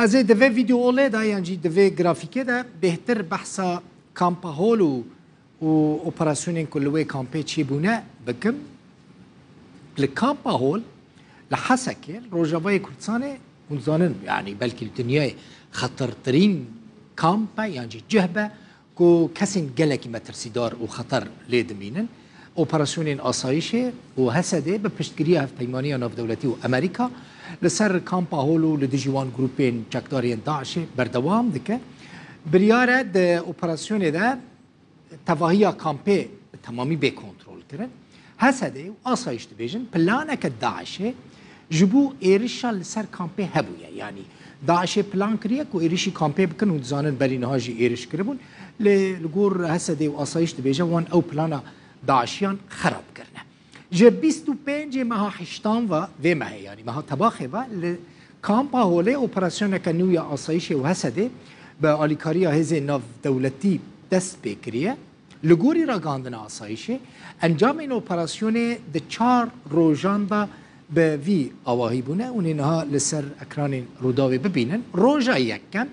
از د ویدیو اولید یان جی د وی گرافیکه ده بهتر بحثا کامپا هولو و اوپراسیون کلوی کامپی چی بونه بکم لكامبا هول لحسك روجافاي كردستان ونزانن يعني بلكي الدنيا خطرترين كامبا يعني جهبه کو گله کی مترسیدار جلكي خطر لید مینن اپراسیون آسایش و حسده به پشتگیری هفت پیمانی ناف دولتی و امریکا لسر کامپا هولو لدجیوان گروپین چکدارین داعش بردوام دکه بریاره ده اپراسیون ده تواهی کامپه تمامی به کنترل کرن حسده و آسایش دبیجن پلانه که داعشه جبو ایرشا لسر کامپه هبویه یعنی داعش پلان کریه کو ایریشی کامپی بکن و دزانن بری نهاجی ایریش کربون لگور هسده و آسایش دبیجه وان او پلانا داعشیان خراب کردن جه 25 مها حشتان و و مه یعنی مها تباخه و کامپا هوله اپراسیون که نوی آسایش و حسده به آلیکاری آهز نو دولتی دست بکریه لگوری را گاندن آسایشه انجام این اپراسیون ده چار روژان به وی آواهی بونه اون اینها لسر اکران روداوی ببینن روژا یکم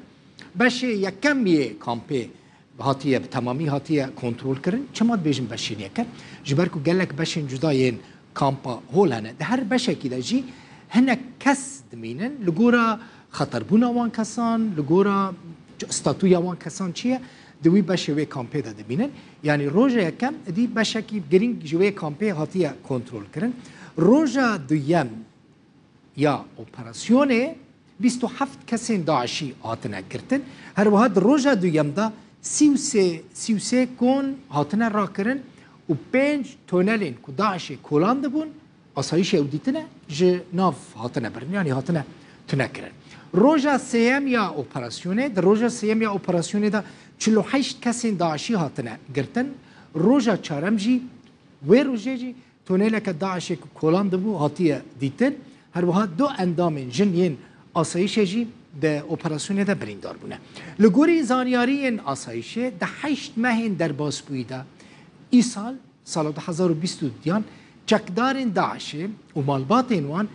بشه یکم یه کامپه هاتیه به تمامی هاتیه کنترل کردن چما بیشن بشین یک جبر کو گلک بشین جداین کامپا هولانه ده هر بشکی دجی هنه کس دمینن لگورا خطر بونا وان کسان لگورا استاتویا وان کسان چیه دوی بشه وی کامپه داده بینن یعنی روژه یکم دی بشه کی گرینگ جوی کامپه هاتیه کنترل کرن روژه دویم یا اپراسیونه 27 کسین داعشی آتنه کرتن هر وحد روژه دویم دا Sivse, Sivse kon hatına rakirin û pênc tonelên ku daişê kolan dibûn asayişê ewdîtine ji nav hatine birin yanî hatine tune kirin. Roja sêyem ya operasyonê di roja sêyem ya operasyonê da çilo heşt kesên daişî hatine girtin, roja çarem jî wê rojê jî toneleke daişê ku kolan dibû hatiye dîtin, her wiha du endamên jin yên asayişê jî در اپراسیون در بریندار بونه لگوری زانیاری این آسایشه در هشت مهین در باز بویده ای سال سال 2020 دیان چکدار داعشه و مالبات اینوان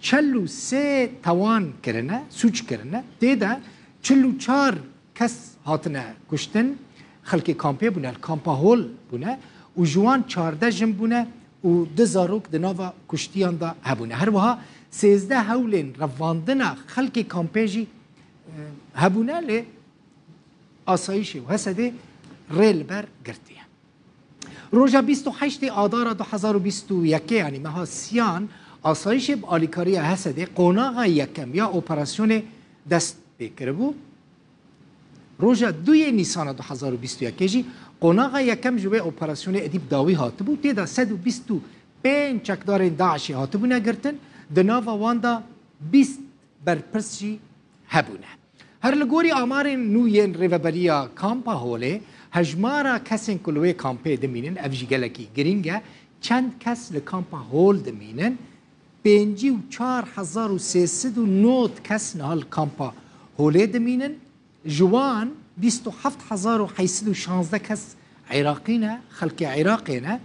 چلو سه توان کرنه سوچ کرنه دیده چلو چار کس هاتنه گشتن خلک کامپه بونه کامپا هول بونه و جوان چارده جن بونه و دو زاروک دناوا کشتیان دا هبونه هر وها سیزده هولین رواندن خلک کامپیجی هبونه لی آسایش و هسده ریل بر گرتیه روژا 28 آدار 2021 یعنی مها سیان آسایش آلیکاری هسده قناغ یکم یا اپراسیون دست بکره بود روژا دوی نیسان 2021 جی قناغ یکم جوه اپراسیون ادیب داوی هات بود تیدا 125 چکدار داعشی هات بود نگرتن د ناوا واندا 20 برپرسی هبونه هر لگوری آمار نوین ریوبریا کامپا هوله هجمارا کسین کلوی کامپه دمینن اف جگلکی گرینگه چند کس لکامپا هول دمینن بینجی و چار هزار و سیسد و نوت کس نهال کامپا هوله دمینن جوان بیست و هفت هزار و حیسد و شانزده کس عراقینه خلق عراقینه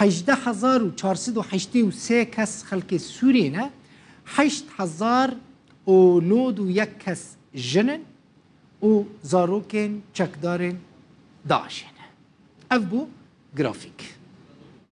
18483 کس خلک سوریه نه 8091 کس جنن و زاروکن چکدارن داعشن اف بو گرافیک